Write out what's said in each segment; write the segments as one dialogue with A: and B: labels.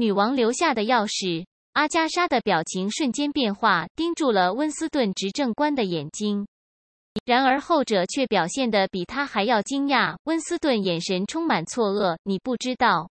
A: 女王留下的钥匙。阿加莎的表情瞬间变化，盯住了温斯顿执政官的眼睛。然而后者却表现得比他还要惊讶。温斯顿眼神充满错愕：“你不知道？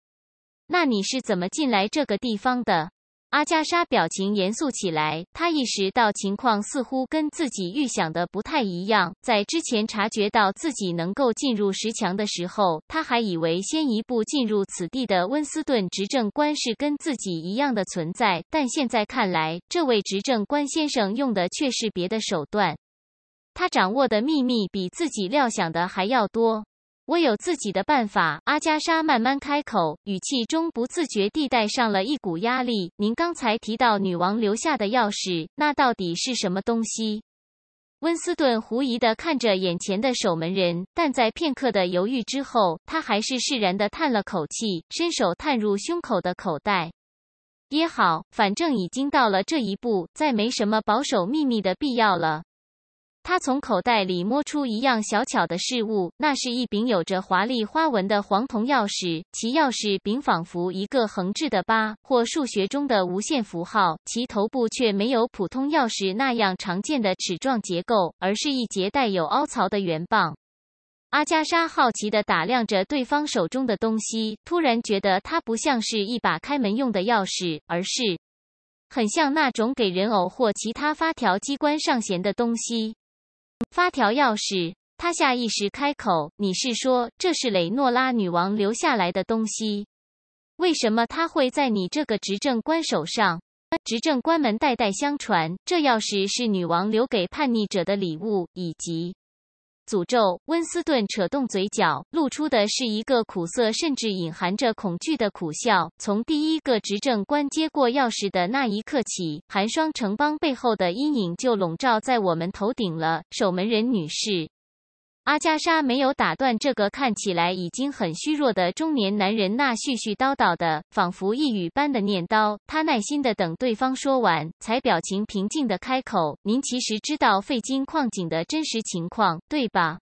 A: 那你是怎么进来这个地方的？”阿加莎表情严肃起来，她意识到情况似乎跟自己预想的不太一样。在之前察觉到自己能够进入石墙的时候，她还以为先一步进入此地的温斯顿执政官是跟自己一样的存在，但现在看来，这位执政官先生用的却是别的手段，他掌握的秘密比自己料想的还要多。我有自己的办法，阿加莎慢慢开口，语气中不自觉地带上了一股压力。您刚才提到女王留下的钥匙，那到底是什么东西？温斯顿狐疑地看着眼前的守门人，但在片刻的犹豫之后，他还是释然的叹了口气，伸手探入胸口的口袋，也好。反正已经到了这一步，再没什么保守秘密的必要了。他从口袋里摸出一样小巧的事物，那是一柄有着华丽花纹的黄铜钥匙，其钥匙柄仿佛一个横置的八或数学中的无限符号，其头部却没有普通钥匙那样常见的齿状结构，而是一节带有凹槽的圆棒。阿加莎好奇地打量着对方手中的东西，突然觉得它不像是一把开门用的钥匙，而是很像那种给人偶或其他发条机关上弦的东西。发条钥匙，他下意识开口：“你是说这是雷诺拉女王留下来的东西？为什么它会在你这个执政官手上？执政官们代代相传，这钥匙是女王留给叛逆者的礼物，以及……”诅咒！温斯顿扯动嘴角，露出的是一个苦涩，甚至隐含着恐惧的苦笑。从第一个执政官接过钥匙的那一刻起，寒霜城邦背后的阴影就笼罩在我们头顶了，守门人女士。阿加莎没有打断这个看起来已经很虚弱的中年男人那絮絮叨叨的、仿佛呓语般的念叨，她耐心的等对方说完，才表情平静的开口：“您其实知道废金矿井的真实情况，对吧？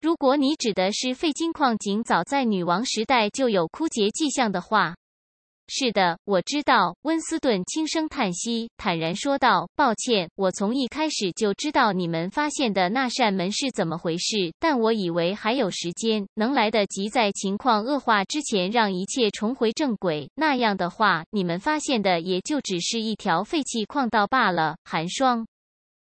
A: 如果你指的是废金矿井早在女王时代就有枯竭迹象的话。”是的，我知道。”温斯顿轻声叹息，坦然说道，“抱歉，我从一开始就知道你们发现的那扇门是怎么回事，但我以为还有时间，能来得及在情况恶化之前让一切重回正轨。那样的话，你们发现的也就只是一条废弃矿道罢了。”寒霜，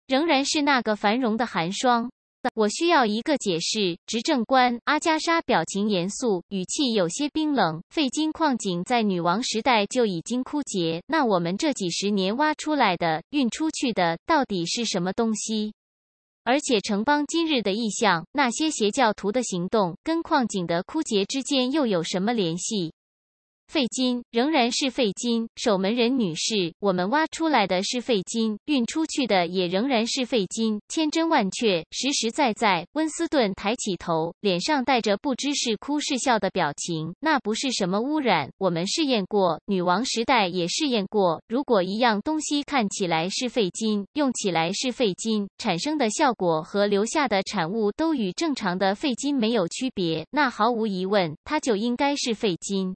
A: 仍然是那个繁荣的寒霜。我需要一个解释，执政官阿加莎表情严肃，语气有些冰冷。废金矿井在女王时代就已经枯竭，那我们这几十年挖出来的、运出去的到底是什么东西？而且城邦今日的意象，那些邪教徒的行动，跟矿井的枯竭之间又有什么联系？废金仍然是废金。守门人女士，我们挖出来的是废金，运出去的也仍然是废金，千真万确，实实在在。温斯顿抬起头，脸上带着不知是哭是笑的表情。那不是什么污染，我们试验过，女王时代也试验过。如果一样东西看起来是废金，用起来是废金，产生的效果和留下的产物都与正常的废金没有区别，那毫无疑问，它就应该是废金。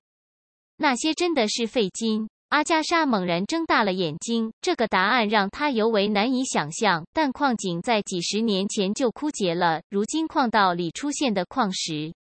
A: 那些真的是废金。阿加莎猛然睁大了眼睛，这个答案让她尤为难以想象。但矿井在几十年前就枯竭了，如今矿道里出现的矿石，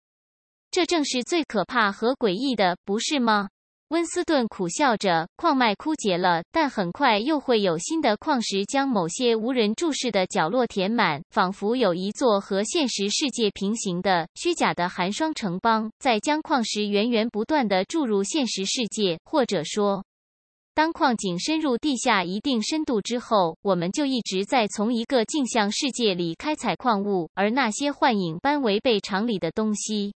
A: 这正是最可怕和诡异的，不是吗？温斯顿苦笑着：“矿脉枯竭了，但很快又会有新的矿石将某些无人注视的角落填满，仿佛有一座和现实世界平行的虚假的寒霜城邦，在将矿石源源不断地注入现实世界。或者说，当矿井深入地下一定深度之后，我们就一直在从一个镜像世界里开采矿物，而那些幻影般违背常理的东西。”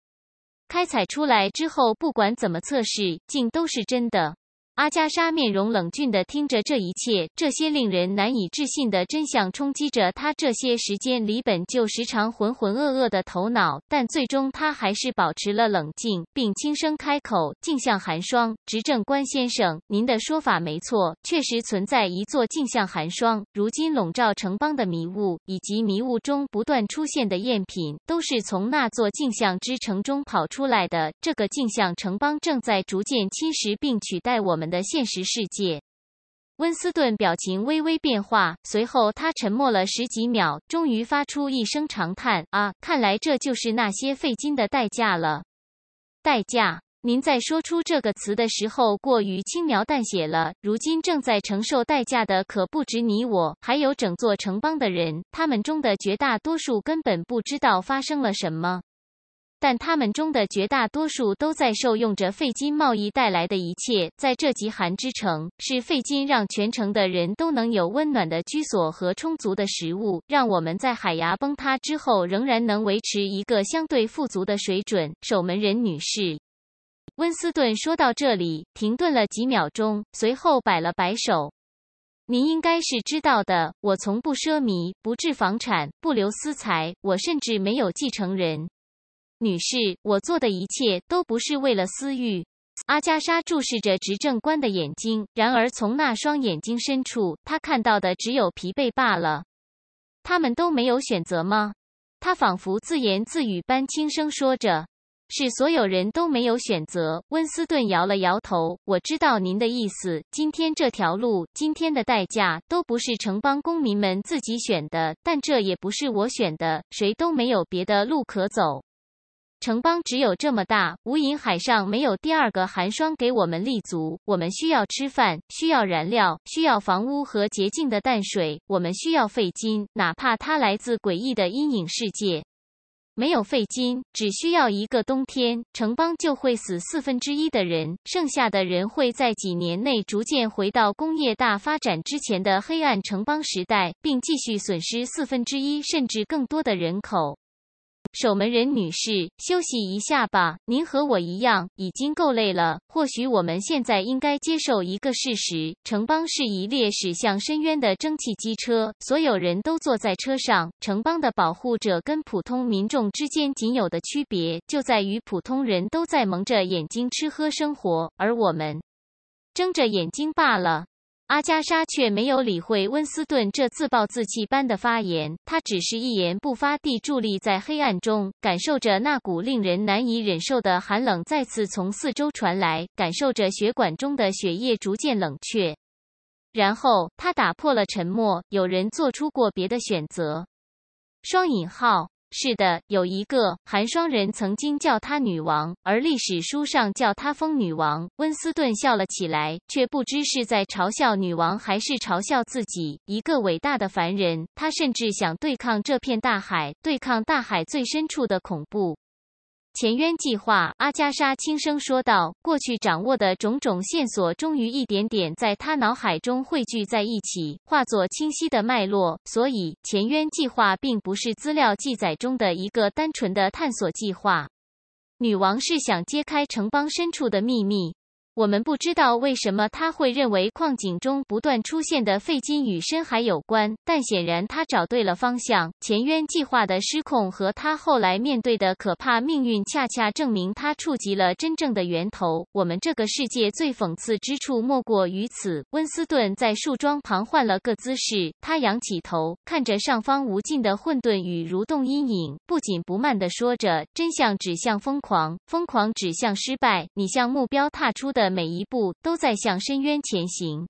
A: 开采出来之后，不管怎么测试，竟都是真的。阿加莎面容冷峻地听着这一切，这些令人难以置信的真相冲击着他这些时间里本就时常浑浑噩噩的头脑，但最终他还是保持了冷静，并轻声开口：“镜像寒霜，执政官先生，您的说法没错，确实存在一座镜像寒霜。如今笼罩城邦的迷雾，以及迷雾中不断出现的赝品，都是从那座镜像之城中跑出来的。这个镜像城邦正在逐渐侵蚀并取代我们。”们的现实世界，温斯顿表情微微变化，随后他沉默了十几秒，终于发出一声长叹：“啊，看来这就是那些费金的代价了。”代价，您在说出这个词的时候过于轻描淡写了。如今正在承受代价的可不止你我，还有整座城邦的人，他们中的绝大多数根本不知道发生了什么。但他们中的绝大多数都在受用着废金贸易带来的一切。在这极寒之城，是费金让全城的人都能有温暖的居所和充足的食物，让我们在海牙崩塌之后仍然能维持一个相对富足的水准。守门人女士，温斯顿说到这里停顿了几秒钟，随后摆了摆手：“您应该是知道的，我从不奢靡，不置房产，不留私财，我甚至没有继承人。”女士，我做的一切都不是为了私欲。阿加莎注视着执政官的眼睛，然而从那双眼睛深处，她看到的只有疲惫罢了。他们都没有选择吗？她仿佛自言自语般轻声说着：“是所有人都没有选择。”温斯顿摇了摇头。我知道您的意思。今天这条路，今天的代价，都不是城邦公民们自己选的，但这也不是我选的。谁都没有别的路可走。城邦只有这么大，无垠海上没有第二个寒霜给我们立足。我们需要吃饭，需要燃料，需要房屋和洁净的淡水。我们需要废金，哪怕它来自诡异的阴影世界。没有废金，只需要一个冬天，城邦就会死四分之一的人，剩下的人会在几年内逐渐回到工业大发展之前的黑暗城邦时代，并继续损失四分之一甚至更多的人口。守门人女士，休息一下吧。您和我一样，已经够累了。或许我们现在应该接受一个事实：城邦是一列驶向深渊的蒸汽机车，所有人都坐在车上。城邦的保护者跟普通民众之间仅有的区别，就在于普通人都在蒙着眼睛吃喝生活，而我们睁着眼睛罢了。阿加莎却没有理会温斯顿这自暴自弃般的发言，她只是一言不发地伫立在黑暗中，感受着那股令人难以忍受的寒冷再次从四周传来，感受着血管中的血液逐渐冷却。然后他打破了沉默：“有人做出过别的选择。”双引号。是的，有一个寒霜人曾经叫她女王，而历史书上叫她疯女王。温斯顿笑了起来，却不知是在嘲笑女王，还是嘲笑自己一个伟大的凡人。他甚至想对抗这片大海，对抗大海最深处的恐怖。前渊计划，阿加莎轻声说道。过去掌握的种种线索，终于一点点在她脑海中汇聚在一起，化作清晰的脉络。所以，前渊计划并不是资料记载中的一个单纯的探索计划。女王是想揭开城邦深处的秘密。我们不知道为什么他会认为矿井中不断出现的废金与深海有关，但显然他找对了方向。前渊计划的失控和他后来面对的可怕命运，恰恰证明他触及了真正的源头。我们这个世界最讽刺之处莫过于此。温斯顿在树桩旁换了个姿势，他仰起头看着上方无尽的混沌与蠕动阴影，不紧不慢地说着：“真相指向疯狂，疯狂指向失败。你向目标踏出的。”的每一步都在向深渊前行。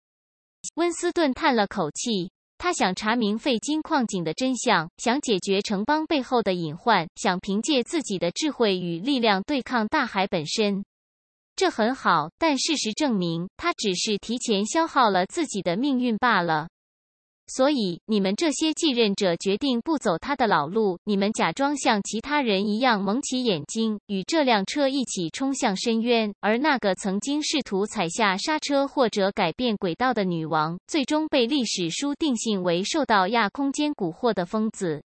A: 温斯顿叹了口气，他想查明废金矿井的真相，想解决城邦背后的隐患，想凭借自己的智慧与力量对抗大海本身。这很好，但事实证明，他只是提前消耗了自己的命运罢了。所以，你们这些继任者决定不走他的老路。你们假装像其他人一样蒙起眼睛，与这辆车一起冲向深渊。而那个曾经试图踩下刹车或者改变轨道的女王，最终被历史书定性为受到亚空间蛊惑的疯子。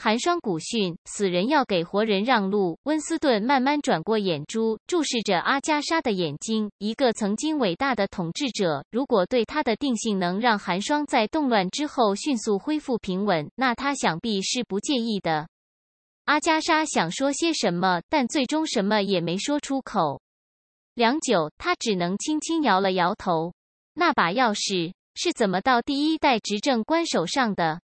A: 寒霜古训：死人要给活人让路。温斯顿慢慢转过眼珠，注视着阿加莎的眼睛。一个曾经伟大的统治者，如果对他的定性能让寒霜在动乱之后迅速恢复平稳，那他想必是不介意的。阿加莎想说些什么，但最终什么也没说出口。良久，他只能轻轻摇了摇头。那把钥匙是怎么到第一代执政官手上的？